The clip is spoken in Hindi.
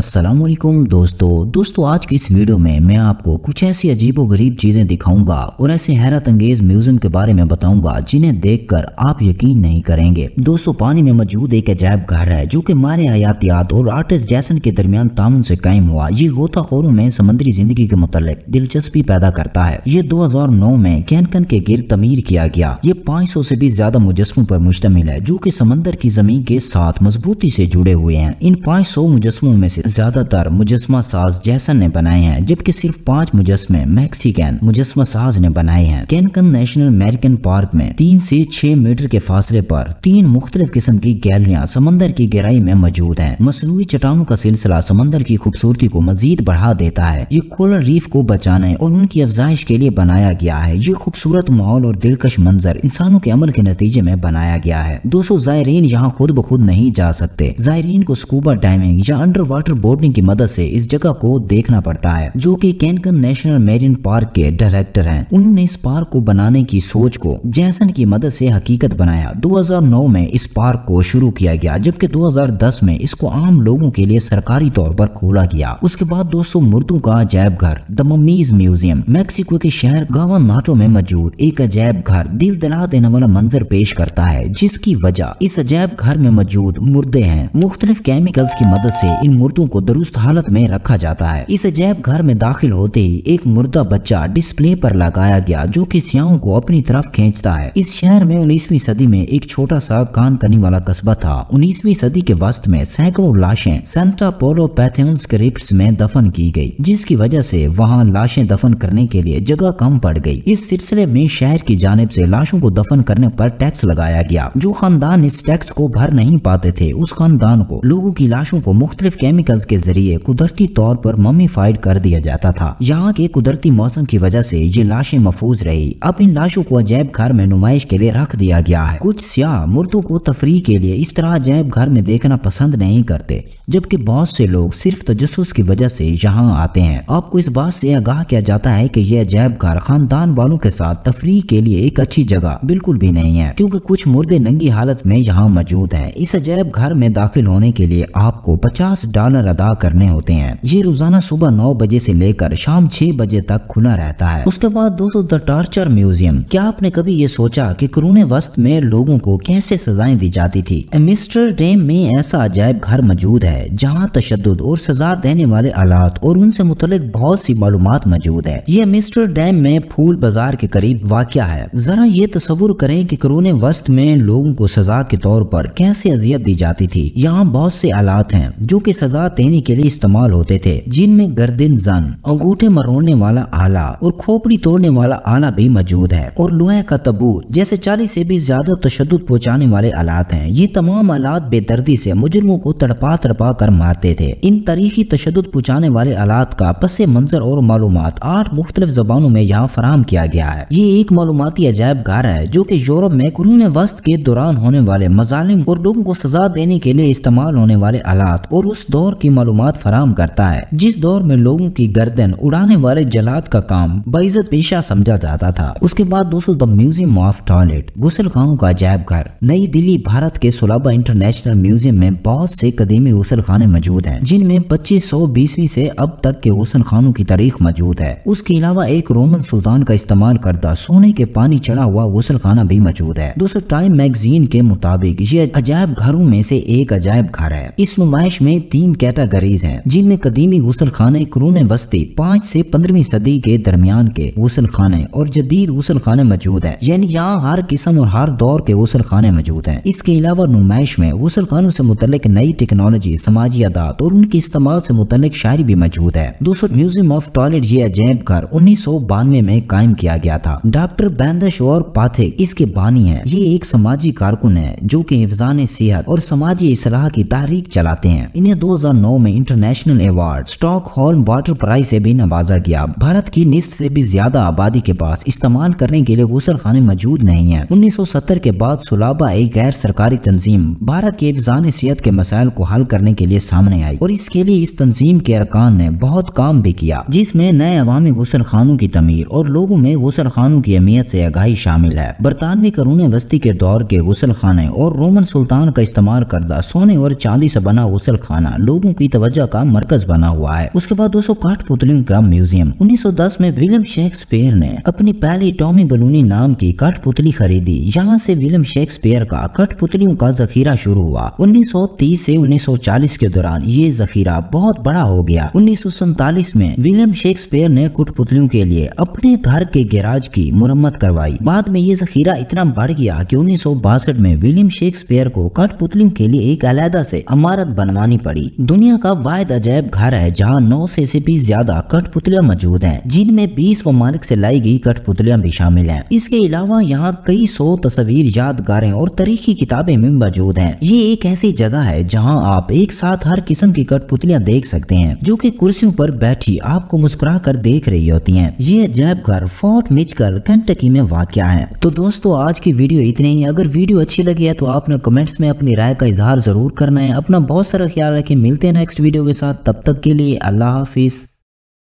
असलम दोस्तों दोस्तों आज की इस वीडियो में मैं आपको कुछ ऐसी अजीबोगरीब चीज़ें दिखाऊंगा और ऐसे हैरत अंगेज म्यूजियम के बारे में बताऊंगा जिन्हें देखकर आप यकीन नहीं करेंगे दोस्तों पानी में मौजूद एक अजायब घर है जो कि मारे आयातियात और आर्टिस्ट जैसन के दरमियान ताउन से कायम हुआ ये गोताखोरों में समुद्री जिंदगी के मुतलक दिलचस्पी पैदा करता है ये दो हजार नौ में कैनकन के गिर तमीर किया गया ये पाँच सौ से भी ज्यादा मुजस्मों पर मुश्तमिल है जो की समंदर की जमीन के साथ मजबूती से जुड़े हुए हैं इन पाँच सौ मुजस्मों में से ज़्यादातर मुजस्मा साज जैसन ने बनाए हैं जबकि सिर्फ पाँच मुजस्मे मैक्सिकन मुजस्मा साज ने बनाए हैं कैनकन नेशनल अमेरिकन पार्क में तीन से छह मीटर के फासले पर तीन मुख्तलिफ किस्म की गैलरिया समंदर की गहराई में मौजूद है मसनू चट्टानों का सिलसिला समंदर की खूबसूरती को मजीद बढ़ा देता है ये कोलर रीफ को बचाने और उनकी अफजाइश के लिए बनाया गया है ये खूबसूरत माहौल और दिलकश मंजर इंसानों के अमल के नतीजे में बनाया गया है दोस्तों जायरीन यहाँ खुद ब खुद नहीं जा सकते जायरीन को स्कूबा डाइविंग या अंडर वाटर बोर्डिंग की मदद से इस जगह को देखना पड़ता है जो कि कैनकन नेशनल मेरीन पार्क के डायरेक्टर हैं उन्होंने इस पार्क को बनाने की सोच को जैसन की मदद से हकीकत बनाया 2009 में इस पार्क को शुरू किया गया जबकि 2010 में इसको आम लोगों के लिए सरकारी तौर पर खोला गया उसके बाद दो मुर्दों का अजैब घर द ममीज म्यूजियम मैक्सिको के शहर गावा नाटो में मौजूद एक अजैब घर दिल दिला देने वाला मंजर पेश करता है जिसकी वजह इस अजैब घर में मौजूद मुर्दे हैं मुख्तलिफ केमिकल्स की मदद से इन मुर्दों को दुरुस्त हालत में रखा जाता है इस अजैब घर में दाखिल होते ही एक मुर्दा बच्चा डिस्प्ले पर लगाया गया जो कि सियाओं को अपनी तरफ खींचता है इस शहर में उन्नीसवी सदी में एक छोटा सा कान करने वाला कस्बा था उन्नीसवी सदी के वस्त में सैकड़ों लाशें सेंटा पोलो पैथेन्स में दफन की गयी जिसकी वजह ऐसी वहाँ लाशें दफन करने के लिए जगह कम पड़ गयी इस सिलसिले में शहर की जानब ऐसी लाशों को दफन करने आरोप टैक्स लगाया गया जो खानदान इस टैक्स को भर नहीं पाते थे उस खानदान को लोगों की लाशों को मुख्तलिफ केमिकल केमिकल्स के जरिए कुदरती तौर पर ममीफाइड कर दिया जाता था यहाँ के कुदरती मौसम की वजह से ये लाशें महफूज रही अब इन लाशों को अजैब घर में नुमाइश के लिए रख दिया गया है कुछ सियाह मुर्दों को तफरी के लिए इस तरह अजैब घर में देखना पसंद नहीं करते जबकि बहुत से लोग सिर्फ तजस की वजह से यहाँ आते हैं आपको इस बात से आगाह किया जाता है की ये अजैब घर खानदान वालों के साथ तफरी के लिए एक अच्छी जगह बिल्कुल भी नहीं है क्यूँकी कुछ मुर्दे नंगी हालत में यहाँ मौजूद है इस अजैब घर में दाखिल होने के लिए आपको पचास डॉलर ऑनर अदा करने होते हैं ये रोजाना सुबह नौ बजे से लेकर शाम छह बजे तक खुला रहता है उसके बाद दोस्तों द टॉर्चर म्यूजियम क्या आपने कभी ये सोचा कि कोरोना वस्त में लोगों को कैसे सजाएं दी जाती थी मिस्टर डेम में ऐसा अजायब घर मौजूद है जहाँ तशद और सजा देने वाले आलात और उनसे मुतल बहुत सी मालूम मौजूद है ये मिस्टर डैम में फूल बाजार के करीब वाक़ है जरा ये तस्वुर करें की कोरोना वस्त में लोगों को सजा के तौर पर कैसे अजियत दी जाती थी यहाँ बहुत से आलात हैं जो कि सजा देने के लिए इस्तेमाल होते थे जिनमें गर्दन जन अंगूठे मरोड़ने वाला आला और खोपड़ी तोड़ने वाला आला भी मौजूद है और लोहे का तबूत जैसे चालीस से भी ज्यादा तशद पहुँचाने वाले आलात है ये तमाम आलात बेदर्दी ऐसी मुजरमों को तड़पा तड़पा कर मारते थे इन तारीखी तशद पहुँचाने वाले आलात का पस मंजर और मालूम आठ मुख्तलिफ जबानों में यहाँ फराम किया गया है ये एक मालूमती अजायब घर है जो की यूरोप में कुरून वस्त के दौरान होने वाले मजालिम और लोगों को सजा देने के लिए इस्तेमाल होने वाले आलात और उस दौर की मालूम फराम करता है जिस दौर में लोगों की गर्दन उड़ाने वाले जलाद का काम बेजत पेशा समझा जाता था उसके बाद दोस्तों द म्यूजियम ऑफ टॉयलेट गुसल खानों का अजैब घर नई दिल्ली भारत के सोलाबा इंटरनेशनल म्यूजियम में बहुत से कदीमी गुसल खाने मौजूद है जिनमें पच्चीस सौ बीसवीं ऐसी अब तक के गुसल खानों की तारीख मौजूद है उसके अलावा एक रोमन सुल्तान का इस्तेमाल करता सोने के पानी चढ़ा हुआ गुसल खाना भी मौजूद है दोस्तों टाइम मैगजीन के मुताबिक ये अजायब घरों में से एक अजायब घर है इस नुमाइश में तीन कैब कैटागरीज हैं जिनमें कदीमी गुसल खाने करून वस्ती पाँच से पंद्रहवीं सदी के दरमियान के गुसल खाने और जदीद गुसल खाने मौजूद है यानी यहाँ हर किस्म और हर दौर के गुसल खाने मौजूद है इसके अलावा नुमाइश में गुसल खानों से मुतल नई टेक्नोलॉजी समाजी अदात और उनके इस्तेमाल से मुतल शायरी भी मौजूद है दोस्तों म्यूजियम ऑफ टॉयलेट ये अजैब घर उन्नीस सौ बानवे में कायम किया गया था डॉक्टर बैंदश और पाथे इसके बानी है ये एक समाजी कारकुन है जो की हिफान सेहत और समाजी असलाह की तारीख चलाते हैं इन्हें दो हजार 2009 में international award Stockholm water prize से भी नवाजा गया भारत की निस्त से भी ज्यादा आबादी के पास इस्तेमाल करने के लिए गुसल खाने मौजूद नहीं है 1970 के बाद सुलाबा एक गैर सरकारी तंजीम भारत के अफजान सेहत के मसाइल को हल करने के लिए सामने आई और इसके लिए इस तंजीम के अरकान ने बहुत काम भी किया जिसमे नए अवामी गुसल खानों की तमीर और लोगों में गुसल खानों की अहमियत ऐसी आगाही शामिल है बरतानवी करूने वस्ती के दौर के गुसल खाने और रोमन सुल्तान का इस्तेमाल करदा सोने और चांदी से बना गुसल खाना लोगों लोगों की तवज्जा का मरकज बना हुआ है उसके बाद दो सौ काठ पुतलियों का म्यूजियम 1910 में विलियम शेक्सपियर ने अपनी पहली टॉमी बलूनी नाम की काठ पुतली खरीदी यहाँ से विलियम शेक्सपियर का काठ पुतलियों का जखीरा शुरू हुआ उन्नीस से चालीस के दौरान ये जखीरा बहुत बड़ा हो गया उन्नीस में विलियम शेक्सपियर ने कुट पुतलियों के लिए अपने घर के गैराज की मुरम्मत करवाई बाद में ये जखीरा इतना बढ़ गया कि उन्नीस में विलियम शेक्सपियर को कठपुतलियों के लिए एक अलहदा से इमारत बनवानी पड़ी दुनिया का वायद अजैब घर है जहाँ नौ से भी ज्यादा कठपुतलियाँ मौजूद हैं जिनमें बीस ममालिक से लाई गई कठपुतलियाँ भी शामिल हैं इसके अलावा यहाँ कई सौ तस्वीर यादगारें और तारीखी किताबें भी मौजूद हैं ये एक ऐसी जगह है जहाँ आप एक साथ हर किस्म की कठपुतलियाँ देख सकते हैं जो की कुर्सियों पर बैठी आपको मुस्कुरा कर देख रही होती है ये अजैब घर फोर्ट मिचकल कंटकी में वाक़ है तो दोस्तों आज की वीडियो इतनी ही अगर वीडियो अच्छी लगी है तो आपने कमेंट्स में अपनी राय का इजहार जरूर करना है अपना बहुत सारा ख्याल रखें मिलते हैं हैं नेक्स्ट वीडियो के साथ तब तक के लिए अल्लाह हाफिज़